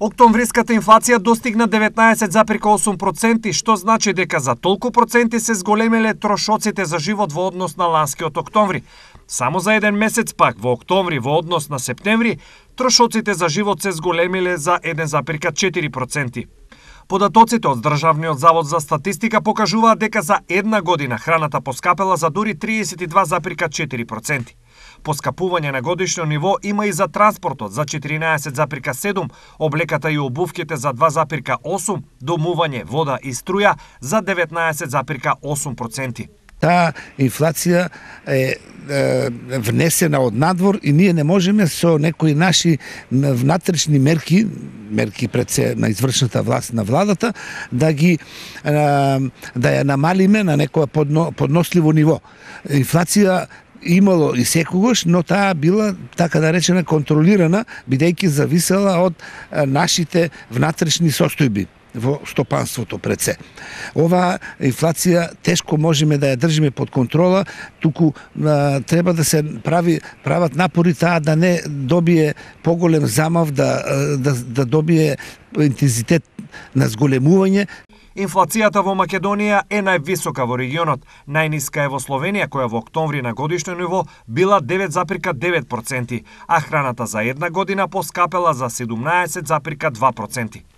Октомвриската инфлација достигна 19,8%, што значи дека за толку проценти се зголемеле трошоците за живот во однос на ланскиот октомври. Само за еден месец пак во октомври во однос на септември, трошоците за живот се зголемиле за 1,4%. Податоците од Државниот завод за статистика покажуваат дека за една година храната поскапела за дури 32,4%. Поскапување на годишно ниво има и за транспортот за 14,7, облеката и обувките за 2,8, домување, вода и струја за 19,8% таа инфлација е, е внесена од надвор и ние не можеме со некои наши внатрешни мерки, мерки пред се на извршната власт на владата, да ги е, да ја намалиме на некоја подно, подносливо ниво. Инфлација имало и секогаш, но таа била така наречена да контролирана, бидејќи зависела од нашите внатрешни состојби во стопанството пред се. Ова инфлација тешко можеме да ја држиме под контрола, туку а, треба да се прави прават напори таа да не добие поголем замав да да, да добие интензитет на зголемување Инфлацијата во Македонија е највисока во регионот. Најниска е во Словенија, која во октомври на годишно ниво била 9,9%, а храната за една година поскапела за 17,2%.